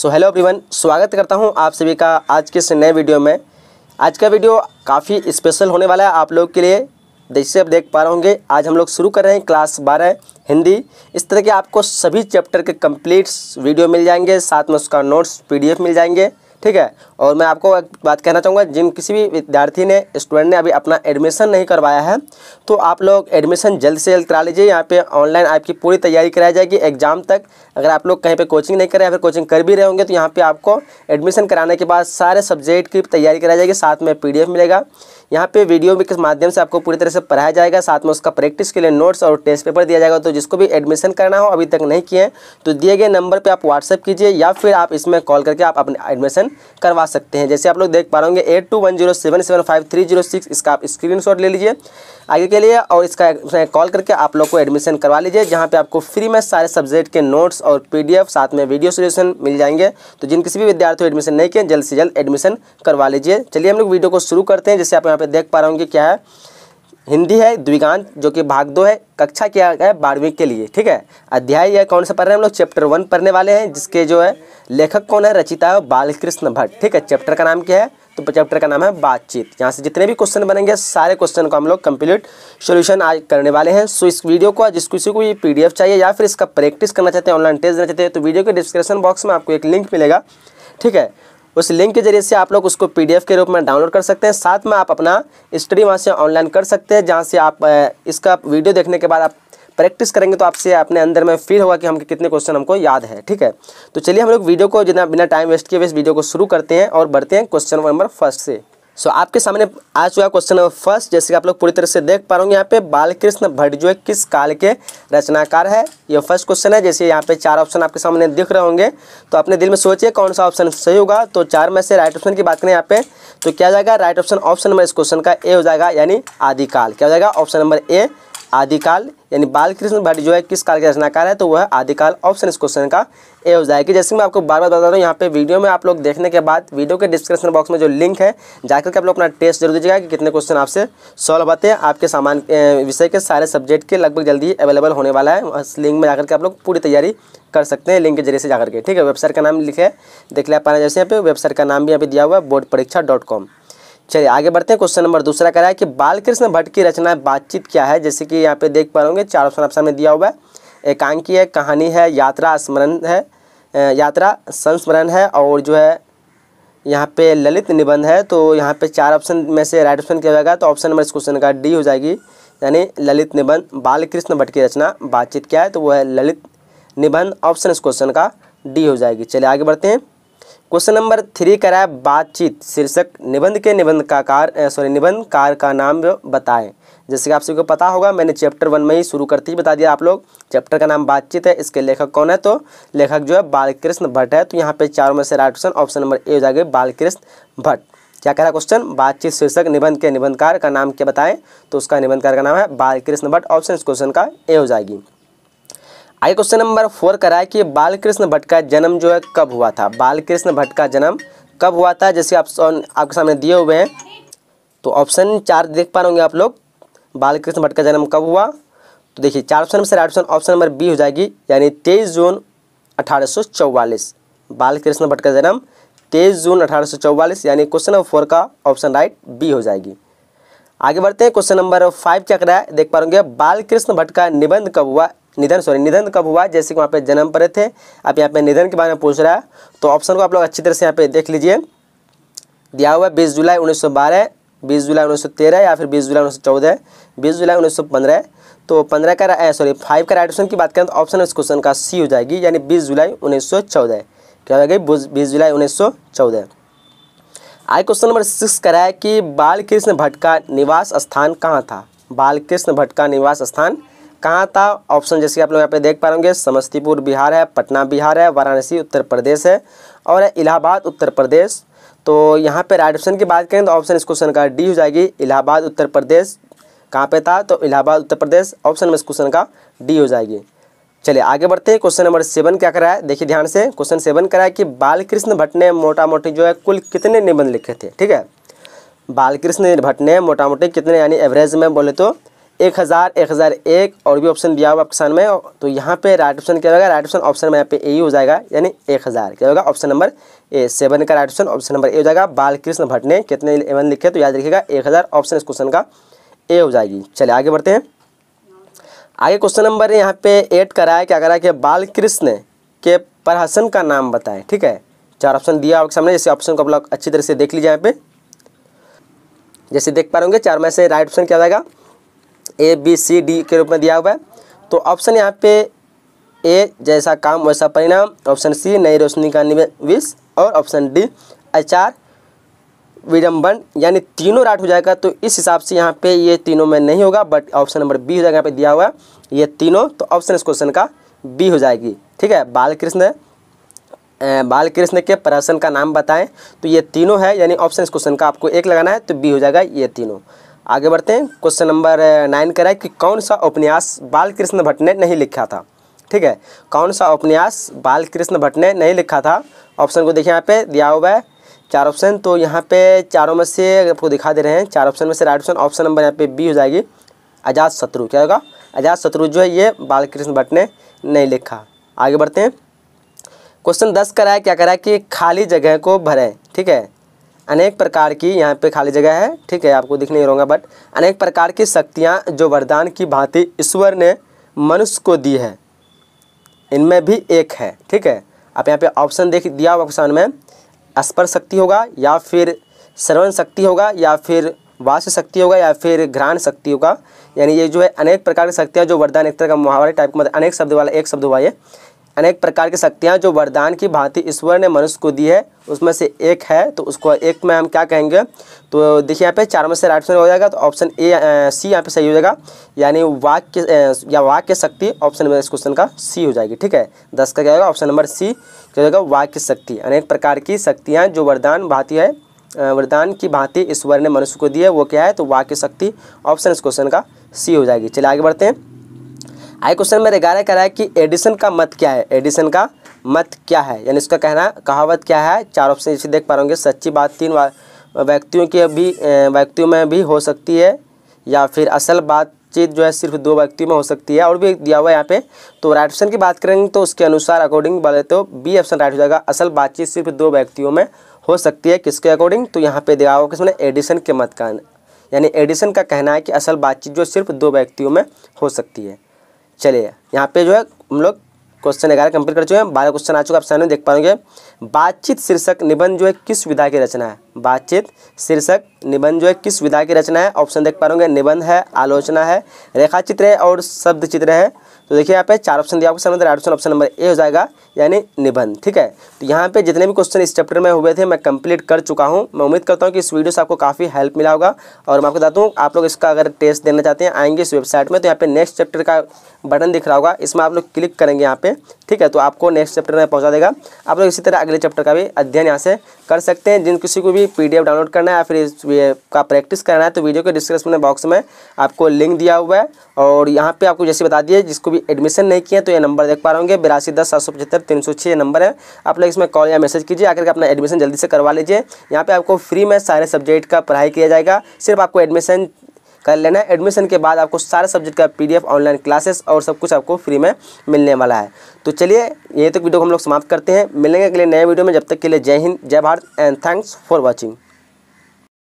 so hello everyone स्वागत करता हूं आप सभी का आज के इस नए वीडियो में आज का वीडियो काफ़ी स्पेशल होने वाला है आप लोग के लिए जैसे आप देख पा रहे होंगे आज हम लोग शुरू कर रहे हैं क्लास बारह हिंदी इस तरह के आपको सभी चैप्टर के कंप्लीट वीडियो मिल जाएंगे साथ में उसका नोट्स पीडीएफ मिल जाएंगे ठीक है और मैं आपको एक बात कहना चाहूँगा जिन किसी भी विद्यार्थी ने स्टूडेंट ने अभी अपना एडमिशन नहीं करवाया है तो आप लोग एडमिशन जल्द से जल्द करा लीजिए यहाँ पे ऑनलाइन आपकी पूरी तैयारी कराई जाएगी एग्जाम तक अगर आप लोग कहीं पे कोचिंग नहीं कर रहे या फिर कोचिंग कर भी रहे होंगे तो यहाँ पर आपको एडमिशन कराने के बाद सारे सब्जेक्ट की तैयारी कराई जाएगी साथ में पी मिलेगा यहाँ पे वीडियो के माध्यम से आपको पूरी तरह से पढ़ाया जाएगा साथ में उसका प्रैक्टिस के लिए नोट्स और टेस्ट पेपर दिया जाएगा तो जिसको भी एडमिशन करना हो अभी तक नहीं किए तो दिए गए नंबर पर आप व्हाट्सअप कीजिए या फिर आप इसमें कॉल करके आप अपने एडमिशन करवा सकते हैं जैसे आप लोग देख पा रहे eight two one zero seven seven five three zero six इसका आप स्क्रीन ले लीजिए आगे के लिए और इसका कॉल करके आप लोग को एडमिशन करवा लीजिए जहाँ पे आपको फ्री में सारे सब्जेक्ट के नोट्स और पीडीएफ साथ में वीडियो सोल्यूशन मिल जाएंगे तो जिन किसी भी विद्यार्थी एडमिशन नहीं किए जल्द से जल्द एडमिशन करवा लीजिए चलिए हम लोग वीडियो को शुरू करते हैं जैसे आप यहाँ पे देख पा रहा हूँ कि क्या है हिंदी है द्विगांत जो कि भाग दो है कक्षा क्या है बारहवीं के लिए ठीक है अध्याय यह कौन सा पढ़ रहे हैं हम लोग चैप्टर वन पढ़ने वाले हैं जिसके जो है लेखक कौन है रचिता है बालकृष्ण भट्ट ठीक है चैप्टर का नाम क्या है तो चैप्टर का नाम है बातचीत यहाँ से जितने भी क्वेश्चन बनेंगे सारे क्वेश्चन को हम लोग कंप्लीट सोल्यूशन आज करने वाले हैं सो इस वीडियो को जिस किसी को ये पी चाहिए या फिर इसका प्रैक्टिस करना चाहते हैं ऑनलाइन टेस्ट देना चाहते हैं तो वीडियो के डिस्क्रिप्शन बॉक्स में आपको एक लिंक मिलेगा ठीक है उस लिंक के जरिए से आप लोग उसको पीडीएफ के रूप में डाउनलोड कर सकते हैं साथ में आप अपना स्टडी वहाँ से ऑनलाइन कर सकते हैं जहाँ से आप इसका वीडियो देखने के बाद आप प्रैक्टिस करेंगे तो आपसे अपने अंदर में फील होगा कि हम कितने क्वेश्चन हमको याद है ठीक है तो चलिए हम लोग वीडियो को जितना बिना टाइम वेस्ट किए हुए इस वीडियो को शुरू करते हैं और बढ़ते हैं क्वेश्चन नंबर फर्स्ट से सो so, आपके सामने आ चुका क्वेश्चन नंबर फर्स्ट जैसे कि आप लोग पूरी तरह से देख पा रहे यहाँ पे बालकृष्ण भट्ट जो है किस काल के रचनाकार है ये फर्स्ट क्वेश्चन है जैसे यहाँ पे चार ऑप्शन आपके सामने दिख रहे होंगे तो अपने दिल में सोचिए कौन सा ऑप्शन सही होगा तो चार में से राइट ऑप्शन की बात करें यहाँ पे तो क्या जाएगा राइट ऑप्शन ऑप्शन नंबर इस क्वेश्चन का ए हो जाएगा यानी आदिकाल क्या हो जाएगा ऑप्शन नंबर ए आदिकाल यानी बालकृष्ण भट्ट जो है किस काल के रचनाकार है तो वह आदिकाल ऑप्शन इस क्वेश्चन का ए हो जाएगी जैसे मैं आपको बार बार बता रहा हूँ यहाँ पे वीडियो में आप लोग देखने के बाद वीडियो के डिस्क्रिप्शन बॉक्स में जो लिंक है जाकर के आप लोग अपना टेस्ट जरूर दीजिएगा कि कितने क्वेश्चन आपसे सॉल्व आते हैं आपके सामान विषय के सारे सब्जेक्ट के लगभग जल्दी अवेलेबल होने वाला है उस लिंक में जाकर के आप लोग पूरी तैयारी कर सकते हैं लिंक के जरिए से जाकर के ठीक है वेबसाइट का नाम लिखे देख लिया पाना जैसे यहाँ पे वेबसाइट का नाम भी यहाँ पे दिया हुआ है बोर्ड परीक्षा डॉट कॉम चलिए आगे बढ़ते हैं क्वेश्चन नंबर दूसरा कराया कि बालकृष्ण भट्ट की रचना बातचीत क्या है जैसे कि यहाँ पे देख पा रहे चार ऑप्शन ऑप्शन में दिया हुआ है एकांकी है कहानी है यात्रा स्मरण है यात्रा संस्मरण है और जो है यहाँ पे ललित निबंध है तो यहाँ पे चार ऑप्शन में से राइट ऑप्शन किया जाएगा तो ऑप्शन नंबर इस क्वेश्चन का डी हो जाएगी यानी ललित निबंध बालकृष्ण भट्ट की रचना बातचीत क्या है तो वो है ललित निबंध ऑप्शन इस क्वेश्चन का डी हो जाएगी चलिए आगे बढ़ते हैं क्वेश्चन नंबर थ्री कह रहा है बातचीत शीर्षक निबंध के निबंध का कार सॉरी निबंध कार का नाम बताएं जैसे कि आप सबको पता होगा मैंने चैप्टर वन में ही शुरू करते ही बता दिया आप लोग चैप्टर का नाम बातचीत है इसके लेखक कौन है तो लेखक जो है बालकृष्ण भट्ट है तो यहाँ पे चारों में से right option option number A हो जाएगा बालकृष्ण भट्ट क्या कह रहा है क्वेश्चन बातचीत शीर्षक निबंध के निबंधकार का नाम क्या बताएं तो उसका निबंधकार का नाम है बालकृष्ण भट्ट ऑप्शन इस क्वेश्चन का ए हो जाएगी आगे क्वेश्चन नंबर फोर करा है कि बालकृष्ण भट्ट का जन्म जो है कब हुआ था बालकृष्ण भट्ट का जन्म कब हुआ था जैसे आप आपके सामने दिए हुए हैं तो ऑप्शन चार देख पा रहे होंगे आप लोग बालकृष्ण भट्ट का जन्म कब हुआ तो देखिए चार ऑप्शन में से right option option number B हो जाएगी यानी तेईस जून अठारह बालकृष्ण भट्ट का जन्म तेईस जून अठारह यानी क्वेश्चन नंबर फोर का ऑप्शन राइट बी हो जाएगी आगे बढ़ते हैं क्वेश्चन नंबर फाइव क्या कराया है देख पा रहे बालकृष्ण भट्ट का निबंध कब हुआ निधन सॉरी निधन कब हुआ जैसे कि वहाँ पे जन्म पड़े थे आप यहाँ पे निधन के बारे में पूछ रहा है तो ऑप्शन को आप लोग अच्छी तरह से यहाँ पे देख लीजिए दिया हुआ है बीस जुलाई उन्नीस सौ बारह बीस जुलाई उन्नीस सौ तेरह या फिर बीस जुलाई उन्नीस सौ चौदह बीस जुलाई उन्नीस सौ पंद्रह तो पंद्रह का सॉरी फाइव का राइट ऑप्शन की बात करें तो ऑप्शन इस क्वेश्चन का सी हो जाएगी यानी बीस जुलाई उन्नीस सौ चौदह क्या हो गई बीस जुलाई उन्नीस सौ चौदह आगे क्वेश्चन नंबर सिक्स कराया कि बालकृष्ण भट्ट का निवास स्थान कहाँ था बालकृष्ण भट्ट का निवास स्थान कहाँ था ऑप्शन जैसे कि आप लोग यहाँ पे देख पा रहे समस्तीपुर बिहार है पटना बिहार है वाराणसी उत्तर प्रदेश है और इलाहाबाद उत्तर प्रदेश तो यहाँ पे राइट ऑप्शन की बात करें तो ऑप्शन इस क्वेश्चन का डी हो जाएगी इलाहाबाद उत्तर प्रदेश कहाँ पे था तो इलाहाबाद उत्तर प्रदेश ऑप्शन में इस क्वेश्चन का डी हो जाएगी चलिए आगे बढ़ते हैं क्वेश्चन नंबर सेवन क्या करा है देखिए ध्यान से क्वेश्चन सेवन करा है कि बालकृष्ण भट्ट ने मोटा मोटी जो है कुल कितने निबंध लिखे थे ठीक है बालकृष्ण भट्ट ने मोटा मोटी कितने यानी एवरेज में बोले तो एक हज़ार एक हज़ार एक और भी ऑप्शन दिया हुआ आपके सामने में तो यहाँ पे राइट ऑप्शन क्या होगा राइट ऑप्शन ऑप्शन में यहाँ पे ए ही हो जाएगा यानी एक हज़ार क्या होगा ऑप्शन नंबर ए सेवन का right option option number A हो जाएगा बालकृष्ण भट्ट ने कितने एवन लिखे तो याद रखिएगा एक हज़ार ऑप्शन इस क्वेश्चन का ए हो जाएगी चलिए आगे बढ़ते हैं आगे क्वेश्चन नंबर यहाँ पे एट कराया क्या करा कि बालकृष्ण के परहसन का नाम बताएं ठीक है चार ऑप्शन दिया आपके सामने जैसे ऑप्शन को आप लोग अच्छी तरह से देख लीजिए यहाँ पे जैसे देख पा रहे होंगे चार में से राइट ऑप्शन क्या जाएगा ए बी सी डी के रूप में दिया हुआ है तो ऑप्शन यहाँ पे ए जैसा काम वैसा परिणाम ऑप्शन सी नई रोशनी का निवेश और ऑप्शन डी अचार विडम्बन यानी तीनों राइट हो जाएगा तो इस हिसाब से यहाँ पे ये तीनों में नहीं होगा बट ऑप्शन नंबर बी हो जाएगा यहाँ पे दिया हुआ है ये तीनों तो ऑप्शन इस क्वेश्चन का बी हो जाएगी ठीक है बालकृष्ण बाल कृष्ण के प्रहसन का नाम बताएं तो ये तीनों है यानी ऑप्शन इस क्वेश्चन का आपको एक लगाना है तो बी हो जाएगा ये तीनों आगे बढ़ते हैं क्वेश्चन नंबर नाइन कह रहा है कि कौन सा उपन्यास बालकृष्ण भट्ट ने नहीं लिखा था ठीक है कौन सा उपन्यास बालकृष्ण भट्ट ने नहीं लिखा था ऑप्शन को देखिए यहाँ पे दिया हुआ है चार ऑप्शन तो यहाँ पे चारों में से आपको दिखा दे रहे हैं चार ऑप्शन में से राइट ऑप्शन ऑप्शन नंबर यहाँ पे बी हो जाएगी आजाद शत्रु क्या होगा आजाद शत्रु जो है ये बालकृष्ण भट्ट ने नहीं लिखा आगे बढ़ते हैं क्वेश्चन दस कराए क्या करा है कि खाली जगह को भरें ठीक है अनेक प्रकार की यहाँ पे खाली जगह है ठीक है आपको दिख नहीं रहूँगा बट अनेक प्रकार की शक्तियाँ जो वरदान की भांति ईश्वर ने मनुष्य को दी है इनमें भी एक है ठीक है आप यहाँ पे ऑप्शन देख दिया ऑप्शन में स्पर्श शक्ति होगा या फिर श्रवण शक्ति होगा या फिर वास्य शक्ति होगा या फिर घ्राण शक्ति होगा यानी ये जो है अनेक प्रकार की शक्तियाँ जो वरदान एक तरह का मुहावरे टाइप का मतलब अनेक शब्द वाला एक शब्द हुआ ये अनेक प्रकार की शक्तियाँ जो वरदान की भांति ईश्वर ने मनुष्य को दी है उसमें से एक है तो उसको एक में हम क्या कहेंगे तो देखिए यहाँ पे चार में से राइट ऑप्शन हो जाएगा तो ऑप्शन ए सी यहाँ पे सही हो जाएगा यानी वाक्य या वाक्य शक्ति ऑप्शन नंबर इस क्वेश्चन का सी हो जाएगी ठीक है दस का क्या होगा ऑप्शन नंबर सी क्या होगा वाक्य शक्ति अनेक प्रकार की शक्तियाँ जो वरदान भांति है वरदान की भांति ईश्वर ने मनुष्य को दी है वो क्या है तो वाक्य शक्ति ऑप्शन इस क्वेश्चन का सी हो जाएगी चलिए आगे बढ़ते हैं आई क्वेश्चन में ग्यारह कह रहा है कि एडिशन का मत क्या है एडिशन का मत क्या है यानी उसका कहना कहावत क्या है चार ऑप्शन इसे देख पा रहे सच्ची बात तीन व्यक्तियों की भी व्यक्तियों में भी हो सकती है या फिर असल बातचीत जो है सिर्फ दो व्यक्तियों में हो सकती है और भी दिया हुआ है यहाँ पे तो राइट ऑप्शन की बात करेंगे तो उसके अनुसार अकॉर्डिंग बोले तो बी ऑप्शन राइट हो जाएगा असल बातचीत सिर्फ दो व्यक्तियों में हो सकती है किसके अकॉर्डिंग तो यहाँ पे दिया हुआ किसने एडिसन के मत का यानी एडिसन का कहना है कि असल बातचीत जो सिर्फ दो व्यक्तियों में हो सकती है चलिए यहाँ पे जो है हम लोग क्वेश्चन ग्यारह कंप्लीट कर चुके हैं बारह क्वेश्चन आ चुका आप सामने देख पाएंगे बातचीत शीर्षक निबंध जो है किस विधा की रचना है बातचीत शीर्षक निबंध जो है किस विधा की रचना है ऑप्शन देख पाएंगे निबंध है आलोचना है रेखा चित्र है और शब्द चित्र है तो देखिए यहाँ पे चार ऑप्शन दिया आपको समझ ऑप्शन ऑप्शन नंबर ए हो जाएगा यानी निबंध ठीक है तो यहाँ पे जितने भी क्वेश्चन इस चैप्टर में हुए थे मैं कंप्लीट कर चुका हूँ मैं उम्मीद करता हूँ कि इस वीडियो से आपको काफ़ी हेल्प मिला होगा और मैं आपको बताता हूँ आप लोग इसका अगर टेस्ट देना चाहते हैं आएंगे इस वेबसाइट में तो यहाँ पे नेक्स्ट चैप्टर का बटन दिख रहा होगा इसमें आप लोग क्लिक करेंगे यहाँ पे ठीक है तो आपको नेक्स्ट चैप्टर में पहुँचा देगा आप लोग इसी तरह अगले चैप्टर का भी अध्ययन यहाँ से कर सकते हैं जिन किसी को भी पी डाउनलोड करना है या फिर इस का प्रैक्टिस करना है तो वीडियो के डिस्क्रिप्शन बॉक्स में आपको लिंक दिया हुआ है और यहाँ पे आपको जैसे बता दिया जिसको भी एडमिशन नहीं किया तो ये नंबर देख पा रहे होंगे बिरासी दस सात सौ पचहत्तर तीन सौ छः नंबर है आप लोग इसमें कॉल या मैसेज कीजिए आकर के अपना एडमिशन जल्दी से करवा लीजिए यहाँ पे आपको फ्री में सारे सब्जेक्ट का पढ़ाई किया जाएगा सिर्फ आपको एडमिशन कर लेना है एडमिशन के बाद आपको सारे सब्जेक्ट का पी ऑनलाइन क्लासेस और सब कुछ आपको फ्री में मिलने वाला है तो चलिए यही तक वीडियो को हम लोग समाप्त करते हैं मिलेंगे अगले नए वीडियो में जब तक के लिए जय हिंद जय Bharat and thanks for watching